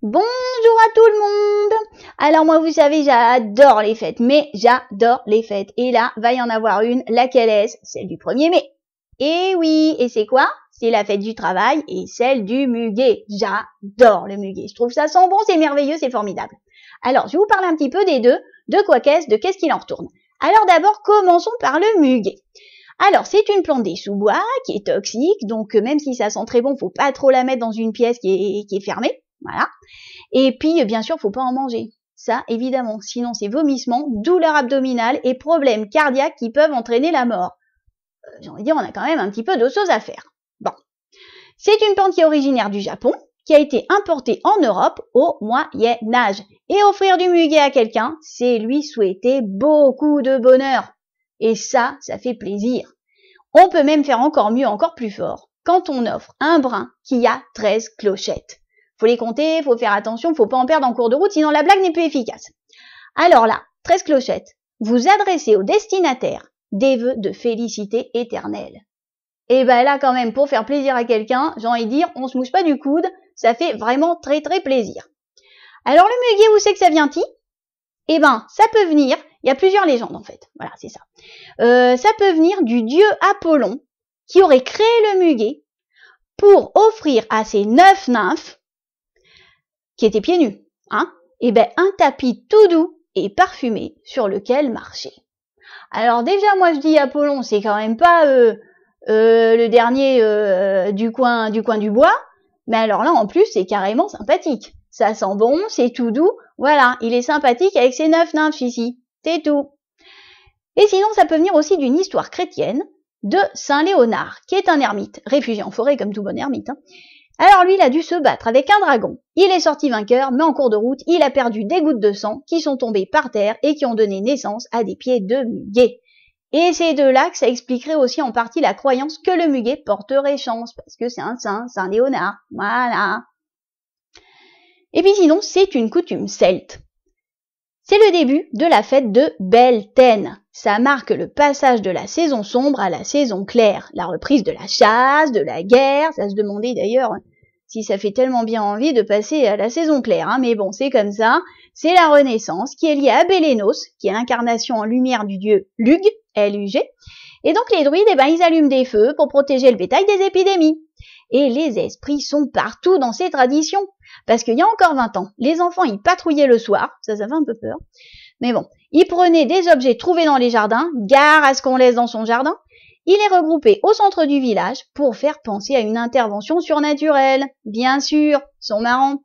Bonjour à tout le monde Alors moi vous savez j'adore les fêtes, mais j'adore les fêtes. Et là, va y en avoir une, laquelle est-ce Celle du 1er mai. Et eh oui, et c'est quoi C'est la fête du travail et celle du muguet. J'adore le muguet, je trouve ça sent bon, c'est merveilleux, c'est formidable. Alors je vous parle un petit peu des deux, de quoi qu'est-ce, de qu'est-ce qu'il en retourne. Alors d'abord commençons par le muguet. Alors, c'est une plante des sous-bois qui est toxique, donc euh, même si ça sent très bon, faut pas trop la mettre dans une pièce qui est fermée. Voilà. Et puis, euh, bien sûr, faut pas en manger. Ça, évidemment. Sinon, c'est vomissement, douleur abdominale et problèmes cardiaques qui peuvent entraîner la mort. Euh, j'ai envie de dire, on a quand même un petit peu de choses à faire. Bon. C'est une plante qui est originaire du Japon, qui a été importée en Europe au Moyen Âge. Et offrir du muguet à quelqu'un, c'est lui souhaiter beaucoup de bonheur. Et ça, ça fait plaisir. On peut même faire encore mieux, encore plus fort, quand on offre un brin qui a 13 clochettes. Faut les compter, faut faire attention, faut pas en perdre en cours de route, sinon la blague n'est plus efficace. Alors là, 13 clochettes, vous adressez au destinataire des vœux de félicité éternelle. Et eh ben là quand même, pour faire plaisir à quelqu'un, j'ai envie de dire, on se mouche pas du coude, ça fait vraiment très très plaisir. Alors le muguet, où c'est que ça vient-il Eh ben, ça peut venir, il y a plusieurs légendes en fait, voilà, c'est ça. Euh, ça peut venir du dieu Apollon, qui aurait créé le muguet pour offrir à ses neuf nymphes qui était pieds nus, hein, et eh ben un tapis tout doux et parfumé sur lequel marcher. Alors déjà, moi je dis Apollon, c'est quand même pas euh, euh, le dernier euh, du coin du coin du bois, mais alors là en plus c'est carrément sympathique. Ça sent bon, c'est tout doux, voilà, il est sympathique avec ses neuf nymphes ici, c'est tout. Et sinon, ça peut venir aussi d'une histoire chrétienne de Saint Léonard, qui est un ermite, réfugié en forêt comme tout bon ermite, hein, alors lui, il a dû se battre avec un dragon. Il est sorti vainqueur, mais en cours de route, il a perdu des gouttes de sang qui sont tombées par terre et qui ont donné naissance à des pieds de muguet. Et c'est de là que ça expliquerait aussi en partie la croyance que le muguet porterait chance, parce que c'est un saint, c'est un léonard, voilà. Et puis sinon, c'est une coutume celte. C'est le début de la fête de Beltane. Ça marque le passage de la saison sombre à la saison claire, la reprise de la chasse, de la guerre, ça se demandait d'ailleurs si ça fait tellement bien envie de passer à la saison claire, hein, mais bon, c'est comme ça. C'est la Renaissance qui est liée à Belenos, qui est l'incarnation en lumière du dieu Lug, l Et donc les druides, eh ben, ils allument des feux pour protéger le bétail des épidémies. Et les esprits sont partout dans ces traditions. Parce qu'il y a encore 20 ans, les enfants, y patrouillaient le soir. Ça, ça fait un peu peur. Mais bon. Ils prenaient des objets trouvés dans les jardins. Gare à ce qu'on laisse dans son jardin. Il est regroupé au centre du village pour faire penser à une intervention surnaturelle. Bien sûr, sont marrants.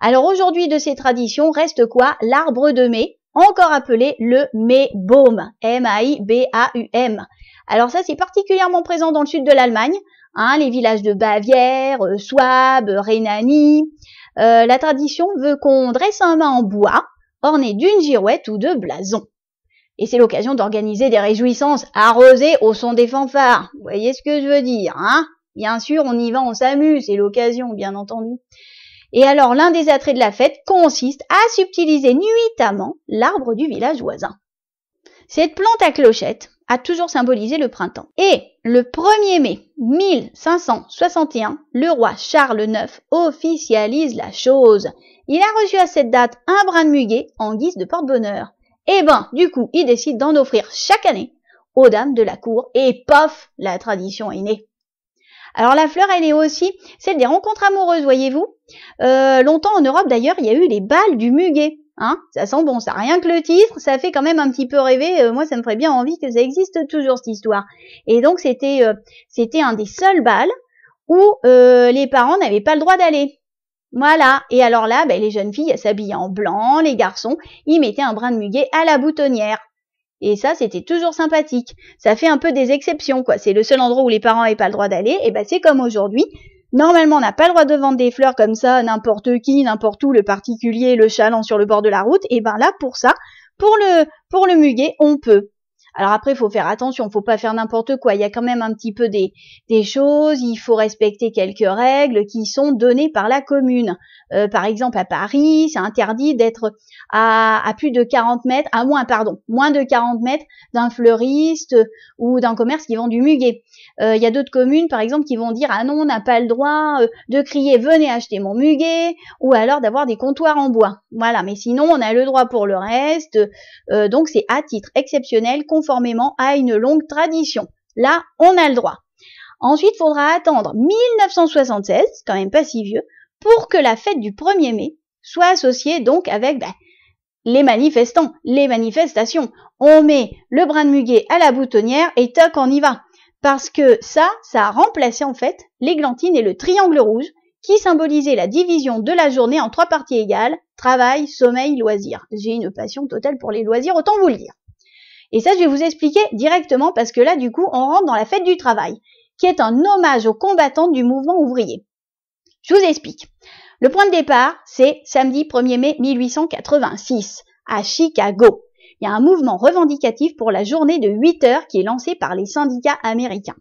Alors aujourd'hui de ces traditions reste quoi L'arbre de mai, encore appelé le mai baume. M-A-I-B-A-U-M. Alors ça c'est particulièrement présent dans le sud de l'Allemagne, Hein, les villages de Bavière, euh, Souabe, euh, Rhénanie. Euh, la tradition veut qu'on dresse un mât en bois orné d'une girouette ou de blason. Et c'est l'occasion d'organiser des réjouissances arrosées au son des fanfares. Vous voyez ce que je veux dire, hein Bien sûr, on y va, on s'amuse, c'est l'occasion, bien entendu. Et alors, l'un des attraits de la fête consiste à subtiliser nuitamment l'arbre du village voisin. Cette plante à clochette a toujours symbolisé le printemps. Et le 1er mai 1561, le roi Charles IX officialise la chose. Il a reçu à cette date un brin de muguet en guise de porte-bonheur. Et eh ben, du coup, il décide d'en offrir chaque année aux dames de la cour et pof, la tradition est née. Alors la fleur, elle est aussi celle des rencontres amoureuses, voyez-vous. Euh, longtemps en Europe d'ailleurs, il y a eu les balles du muguet. Hein, ça sent bon, ça. Rien que le titre, ça fait quand même un petit peu rêver. Euh, moi, ça me ferait bien envie que ça existe toujours cette histoire. Et donc, c'était euh, c'était un des seuls bals où euh, les parents n'avaient pas le droit d'aller. Voilà. Et alors là, ben, les jeunes filles s'habillaient en blanc, les garçons, ils mettaient un brin de muguet à la boutonnière. Et ça, c'était toujours sympathique. Ça fait un peu des exceptions, quoi. C'est le seul endroit où les parents n'avaient pas le droit d'aller. Et ben, c'est comme aujourd'hui. Normalement, on n'a pas le droit de vendre des fleurs comme ça, n'importe qui, n'importe où, le particulier, le chaland sur le bord de la route. Et ben là, pour ça, pour le, pour le muguet, on peut. Alors après, il faut faire attention, faut pas faire n'importe quoi. Il y a quand même un petit peu des, des choses, il faut respecter quelques règles qui sont données par la commune. Euh, par exemple, à Paris, c'est interdit d'être à, plus de 40 mètres, à moins, pardon, moins de 40 mètres d'un fleuriste ou d'un commerce qui vend du muguet. Euh, il y a d'autres communes, par exemple, qui vont dire ah non, on n'a pas le droit euh, de crier venez acheter mon muguet, ou alors d'avoir des comptoirs en bois. Voilà, mais sinon on a le droit pour le reste. donc c'est à titre exceptionnel, conformément à une longue tradition. Là, on a le droit. Ensuite, faudra attendre 1976, quand même pas si vieux, pour que la fête du 1er mai soit associée donc avec bah, les manifestants, les manifestations. On met le brin de muguet à la boutonnière et toc, on y va. Parce que ça, ça a remplacé en fait l'églantine et le triangle rouge qui symbolisaient la division de la journée en trois parties égales, travail, sommeil, loisirs. J'ai une passion totale pour les loisirs, autant vous le dire. Et ça, je vais vous expliquer directement parce que là, du coup, on rentre dans la fête du travail, qui est un hommage aux combattants du mouvement ouvrier. Je vous explique. Le point de départ, c'est samedi 1er mai 1886, à Chicago. Il y a un mouvement revendicatif pour la journée de 8 heures qui est lancé par les syndicats américains.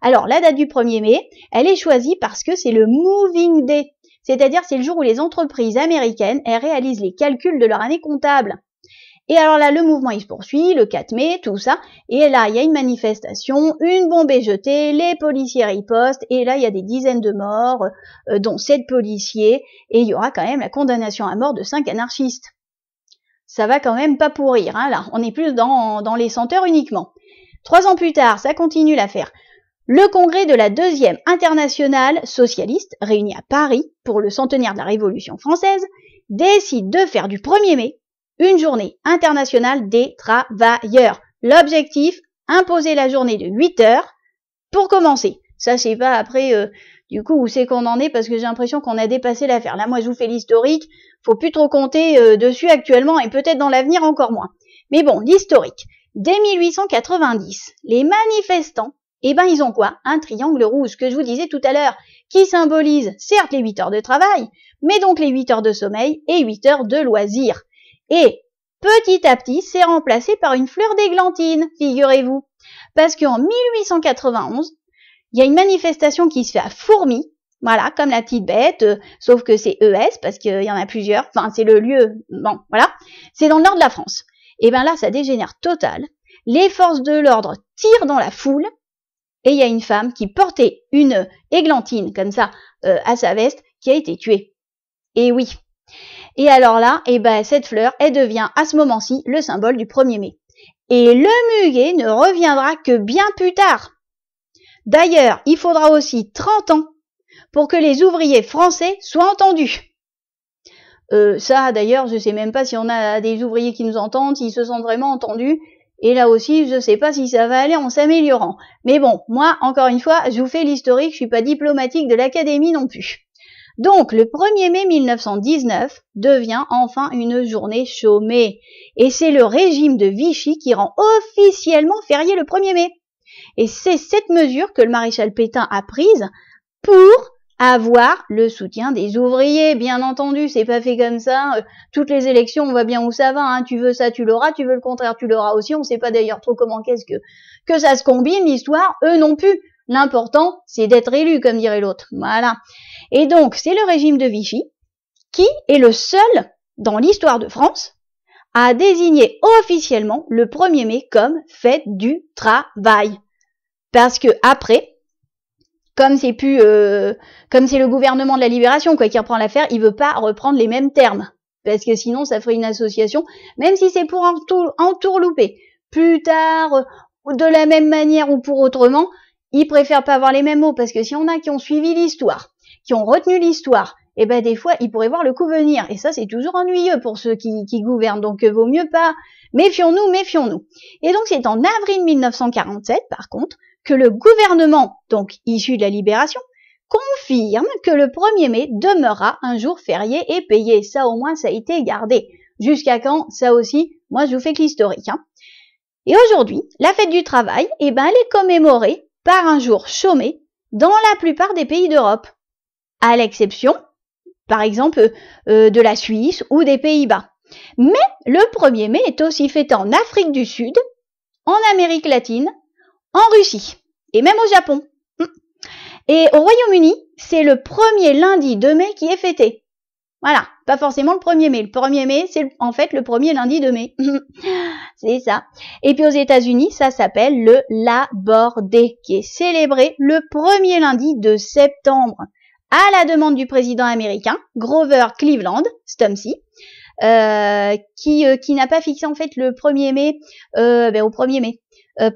Alors, la date du 1er mai, elle est choisie parce que c'est le Moving Day, c'est-à-dire c'est le jour où les entreprises américaines réalisent les calculs de leur année comptable. Et alors là, le mouvement, il se poursuit, le 4 mai, tout ça. Et là, il y a une manifestation, une bombe est jetée, les policiers ripostent, et là, il y a des dizaines de morts, euh, dont 7 policiers, et il y aura quand même la condamnation à mort de 5 anarchistes. Ça va quand même pas pourrir, hein, là. On est plus dans, dans les senteurs uniquement. Trois ans plus tard, ça continue l'affaire. Le congrès de la deuxième internationale socialiste, réuni à Paris pour le centenaire de la Révolution française, décide de faire du 1er mai une journée internationale des travailleurs. L'objectif, imposer la journée de 8 heures pour commencer. Ça, c'est pas après, euh, du coup, où c'est qu'on en est, parce que j'ai l'impression qu'on a dépassé l'affaire. Là, moi, je vous fais l'historique. Faut plus trop compter euh, dessus actuellement, et peut-être dans l'avenir encore moins. Mais bon, l'historique. Dès 1890, les manifestants, eh ben, ils ont quoi Un triangle rouge que je vous disais tout à l'heure, qui symbolise certes les 8 heures de travail, mais donc les 8 heures de sommeil et 8 heures de loisirs. Et petit à petit, c'est remplacé par une fleur d'églantine, figurez-vous. Parce qu'en 1891, il y a une manifestation qui se fait à Fourmi, voilà, comme la petite bête, euh, sauf que c'est ES parce qu'il y en a plusieurs, enfin c'est le lieu, bon, voilà, c'est dans le nord de la France. Et bien là, ça dégénère total. Les forces de l'ordre tirent dans la foule, et il y a une femme qui portait une églantine comme ça euh, à sa veste qui a été tuée. Et oui, et alors là, eh ben, cette fleur, elle devient à ce moment-ci le symbole du 1er mai. Et le muguet ne reviendra que bien plus tard. D'ailleurs, il faudra aussi 30 ans pour que les ouvriers français soient entendus. Euh, ça, d'ailleurs, je ne sais même pas si on a des ouvriers qui nous entendent, s'ils se sentent vraiment entendus. Et là aussi, je ne sais pas si ça va aller en s'améliorant. Mais bon, moi, encore une fois, je vous fais l'historique, je suis pas diplomatique de l'académie non plus. Donc le 1er mai 1919 devient enfin une journée chômée. Et c'est le régime de Vichy qui rend officiellement férié le 1er mai. Et c'est cette mesure que le maréchal Pétain a prise pour avoir le soutien des ouvriers. Bien entendu, c'est pas fait comme ça. Euh, toutes les élections, on voit bien où ça va. Hein. Tu veux ça, tu l'auras. Tu veux le contraire, tu l'auras aussi. On ne sait pas d'ailleurs trop comment qu'est-ce que que ça se combine l'histoire. Eux non plus. L'important, c'est d'être élu, comme dirait l'autre. Voilà. Et donc, c'est le régime de Vichy qui est le seul dans l'histoire de France à désigner officiellement le 1er mai comme fête du travail. Parce que après, comme c'est euh, comme c'est le gouvernement de la libération qui reprend l'affaire, il veut pas reprendre les mêmes termes parce que sinon ça ferait une association, même si c'est pour entourlouper. Plus tard, de la même manière ou pour autrement, ils préfèrent pas avoir les mêmes mots parce que si on a qui ont suivi l'histoire, qui ont retenu l'histoire, et eh ben des fois ils pourraient voir le coup venir et ça c'est toujours ennuyeux pour ceux qui, qui gouvernent donc euh, vaut mieux pas méfions-nous méfions-nous et donc c'est en avril 1947 par contre que le gouvernement donc issu de la libération confirme que le 1er mai demeurera un jour férié et payé ça au moins ça a été gardé jusqu'à quand ça aussi moi je vous fais que l'historique hein. et aujourd'hui la fête du travail et eh ben elle est commémorée par un jour chômé dans la plupart des pays d'Europe, à l'exception, par exemple, euh, de la Suisse ou des Pays-Bas. Mais le 1er mai est aussi fêté en Afrique du Sud, en Amérique latine, en Russie et même au Japon. Et au Royaume-Uni, c'est le premier lundi de mai qui est fêté. Voilà, pas forcément le 1er mai. Le 1er mai, c'est en fait le premier lundi de mai. c'est ça. Et puis aux États-Unis, ça s'appelle le Labor Day, qui est célébré le premier lundi de septembre. À la demande du président américain, Grover Cleveland, Stumpsy, euh, qui, euh, qui n'a pas fixé en fait le 1er mai euh, ben, au 1er mai.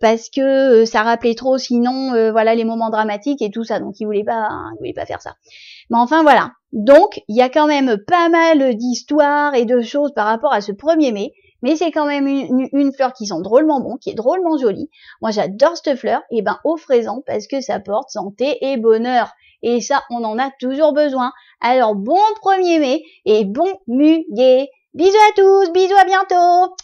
parce que ça rappelait trop sinon voilà les moments dramatiques et tout ça donc il voulait pas hein, voulait pas faire ça mais enfin voilà. Donc il y a quand même pas mal d'histoires et de choses par rapport à ce 1er mai. Mais c'est quand même une, fleur qui sent drôlement bon, qui est drôlement jolie. Moi j'adore cette fleur. Et ben au en parce que ça porte santé et bonheur. Et ça, on en a toujours besoin. Alors bon 1er mai et bon muguet. Bisous à tous, bisous à bientôt